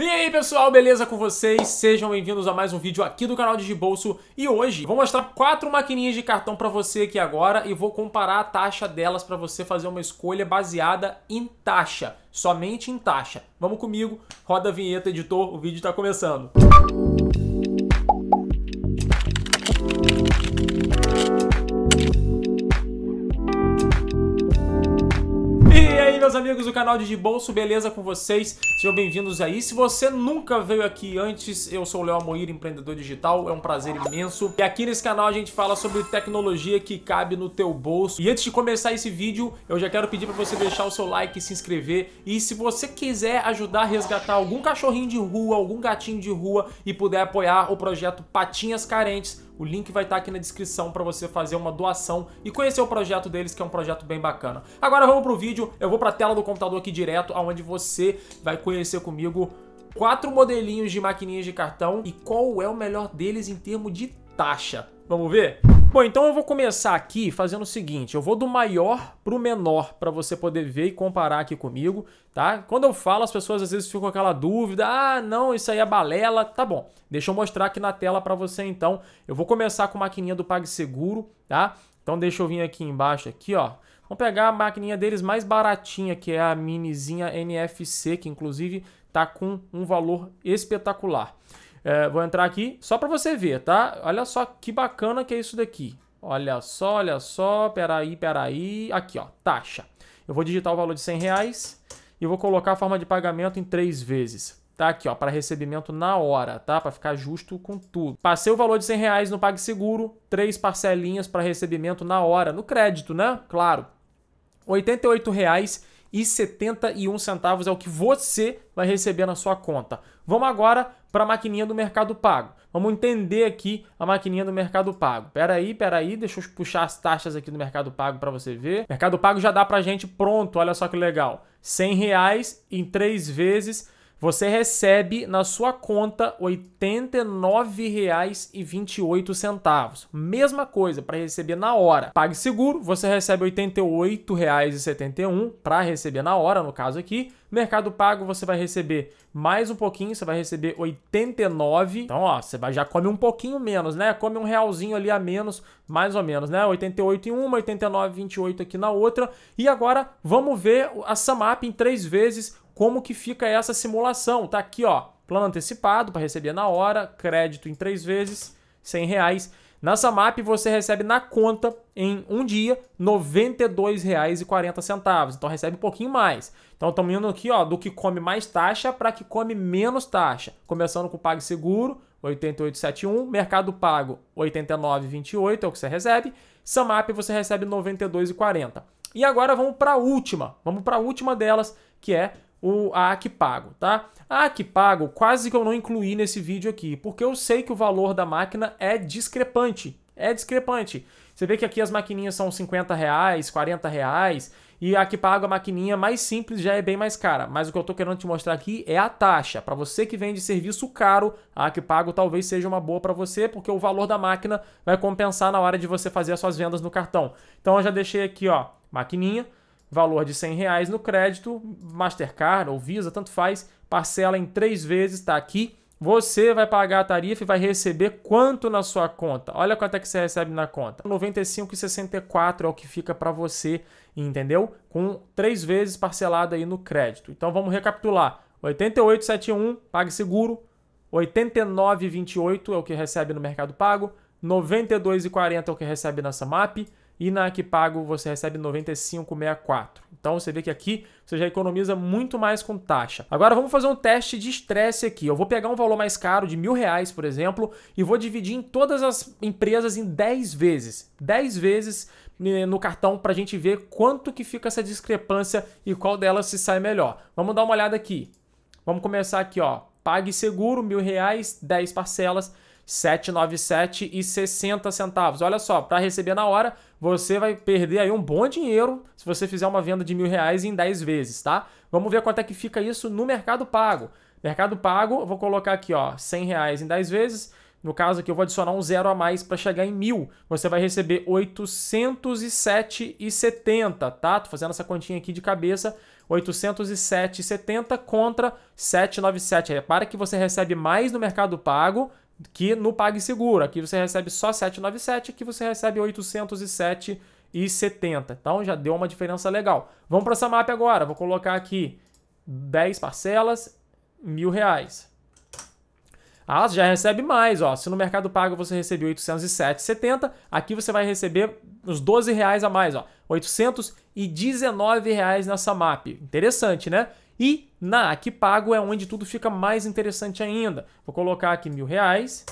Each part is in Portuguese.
E aí pessoal, beleza com vocês? Sejam bem-vindos a mais um vídeo aqui do canal de Bolso e hoje vou mostrar quatro maquininhas de cartão para você aqui agora e vou comparar a taxa delas para você fazer uma escolha baseada em taxa, somente em taxa. Vamos comigo, roda a vinheta editor, o vídeo está começando. Música meus amigos do canal de Bolso, beleza com vocês? Sejam bem-vindos aí. Se você nunca veio aqui antes, eu sou o Léo Amoir, empreendedor digital, é um prazer imenso. E aqui nesse canal a gente fala sobre tecnologia que cabe no teu bolso. E antes de começar esse vídeo, eu já quero pedir para você deixar o seu like, se inscrever e se você quiser ajudar a resgatar algum cachorrinho de rua, algum gatinho de rua e puder apoiar o projeto Patinhas Carentes, o link vai estar tá aqui na descrição para você fazer uma doação e conhecer o projeto deles, que é um projeto bem bacana. Agora vamos pro vídeo, eu vou para a tela do computador aqui direto, onde você vai conhecer comigo quatro modelinhos de maquininhas de cartão e qual é o melhor deles em termos de taxa. Vamos ver? Bom, então eu vou começar aqui fazendo o seguinte, eu vou do maior para o menor para você poder ver e comparar aqui comigo, tá? Quando eu falo, as pessoas às vezes ficam com aquela dúvida, ah, não, isso aí é balela, tá bom. Deixa eu mostrar aqui na tela para você então. Eu vou começar com a maquininha do PagSeguro, tá? Então deixa eu vir aqui embaixo aqui, ó. Vamos pegar a maquininha deles mais baratinha, que é a minizinha NFC, que inclusive tá com um valor espetacular. É, vou entrar aqui só para você ver, tá? Olha só que bacana que é isso daqui. Olha só, olha só, peraí, peraí. Aqui, ó, taxa. Eu vou digitar o valor de 100 reais e vou colocar a forma de pagamento em três vezes. Tá aqui, ó, para recebimento na hora, tá? Para ficar justo com tudo. Passei o valor de 100 reais no PagSeguro, três parcelinhas para recebimento na hora, no crédito, né? Claro. R$ reais e 71 centavos é o que você vai receber na sua conta. Vamos agora para a maquininha do Mercado Pago. Vamos entender aqui a maquininha do Mercado Pago. Pera aí, pera aí, deixa eu puxar as taxas aqui do Mercado Pago para você ver. Mercado Pago já dá para gente pronto, olha só que legal. R$100 reais em três vezes você recebe na sua conta R$ 89,28. Mesma coisa para receber na hora. Pague seguro, você recebe R$ 88,71 para receber na hora, no caso aqui. Mercado Pago, você vai receber mais um pouquinho, você vai receber 89. Então, ó, você vai, já come um pouquinho menos, né? Come um realzinho ali a menos, mais ou menos, né? 88 em uma, 89, 28 aqui na outra. E agora, vamos ver a Samap em três vezes como que fica essa simulação. Tá aqui, ó, plano antecipado para receber na hora, crédito em três vezes, 100 reais. Na Samap você recebe na conta em um dia R$ 92,40. Então recebe um pouquinho mais. Então estamos indo aqui ó, do que come mais taxa para que come menos taxa. Começando com o PagSeguro, 88,71. Mercado Pago, 89,28 é o que você recebe. Samap você recebe R$ 92,40. E agora vamos para a última. Vamos para a última delas, que é o, a Pago, tá? A Pago quase que eu não incluí nesse vídeo aqui, porque eu sei que o valor da máquina é discrepante. É discrepante. Você vê que aqui as maquininhas são 50 reais, 40 reais, e a que pago a maquininha mais simples já é bem mais cara. Mas o que eu tô querendo te mostrar aqui é a taxa. Para você que vende serviço caro, a que pago talvez seja uma boa para você, porque o valor da máquina vai compensar na hora de você fazer as suas vendas no cartão. Então eu já deixei aqui, ó, maquininha, valor de 100 reais no crédito, Mastercard ou Visa, tanto faz, parcela em três vezes, está aqui. Você vai pagar a tarifa e vai receber quanto na sua conta? Olha quanto é que você recebe na conta. R$ 95,64 é o que fica para você, entendeu? Com três vezes parcelado aí no crédito. Então vamos recapitular. 88,71 seguro. 89,28 é o que recebe no Mercado Pago, 92,40 é o que recebe na Samap, e na que você recebe 95,64. Então você vê que aqui você já economiza muito mais com taxa. Agora vamos fazer um teste de estresse aqui. Eu vou pegar um valor mais caro de mil reais, por exemplo, e vou dividir em todas as empresas em 10 vezes. 10 vezes né, no cartão para a gente ver quanto que fica essa discrepância e qual delas se sai melhor. Vamos dar uma olhada aqui. Vamos começar aqui, ó. Pague seguro, mil reais, 10 parcelas. 797,60 centavos. Olha só, para receber na hora, você vai perder aí um bom dinheiro se você fizer uma venda de mil reais em 10 vezes, tá? Vamos ver quanto é que fica isso no Mercado Pago. Mercado Pago, vou colocar aqui, ó, 100 reais em 10 vezes. No caso aqui, eu vou adicionar um zero a mais para chegar em mil. Você vai receber 807,70, tá? Tô fazendo essa continha aqui de cabeça. 807,70 contra 797. Repara que você recebe mais no Mercado Pago que no PagSeguro. Aqui você recebe só 797, aqui você recebe 807,70. Então já deu uma diferença legal. Vamos para essa map agora. Vou colocar aqui 10 parcelas, mil reais. Ah, já recebe mais, ó. Se no Mercado Pago você recebeu 807,70, aqui você vai receber uns 12 reais a mais, ó. 819 reais nessa MAP. Interessante, né? E na aqui pago é onde tudo fica mais interessante ainda. Vou colocar aqui mil reais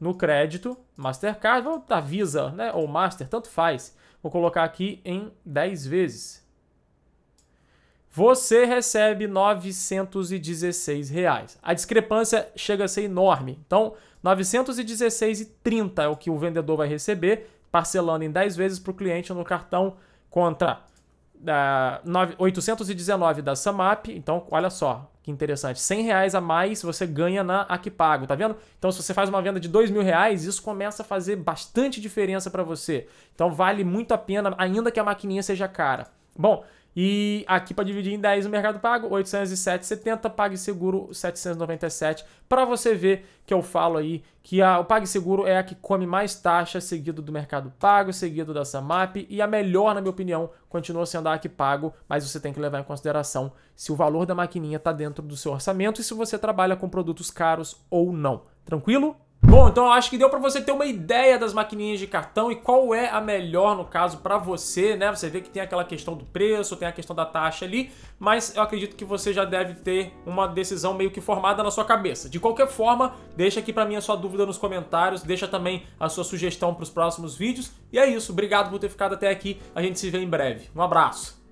no crédito Mastercard, vou dar Visa, né? Ou Master, tanto faz. Vou colocar aqui em 10 vezes você recebe 916 reais. A discrepância chega a ser enorme. Então, 916,30 é o que o vendedor vai receber, parcelando em 10 vezes para o cliente no cartão contra uh, ah, 819 da Samap. Então, olha só, que interessante. 100 reais a mais você ganha na Aquapago, tá vendo? Então, se você faz uma venda de 2 mil reais, isso começa a fazer bastante diferença para você. Então, vale muito a pena, ainda que a maquininha seja cara. Bom, e aqui para dividir em 10 o Mercado Pago, 807,70, PagSeguro 797, para você ver que eu falo aí que a, o PagSeguro é a que come mais taxa, seguido do Mercado Pago, seguido da Samap, e a melhor, na minha opinião, continua sendo a que pago, mas você tem que levar em consideração se o valor da maquininha está dentro do seu orçamento e se você trabalha com produtos caros ou não. Tranquilo? Bom, então eu acho que deu para você ter uma ideia das maquininhas de cartão e qual é a melhor, no caso, para você, né? Você vê que tem aquela questão do preço, tem a questão da taxa ali, mas eu acredito que você já deve ter uma decisão meio que formada na sua cabeça. De qualquer forma, deixa aqui para mim a sua dúvida nos comentários, deixa também a sua sugestão para os próximos vídeos. E é isso, obrigado por ter ficado até aqui, a gente se vê em breve. Um abraço!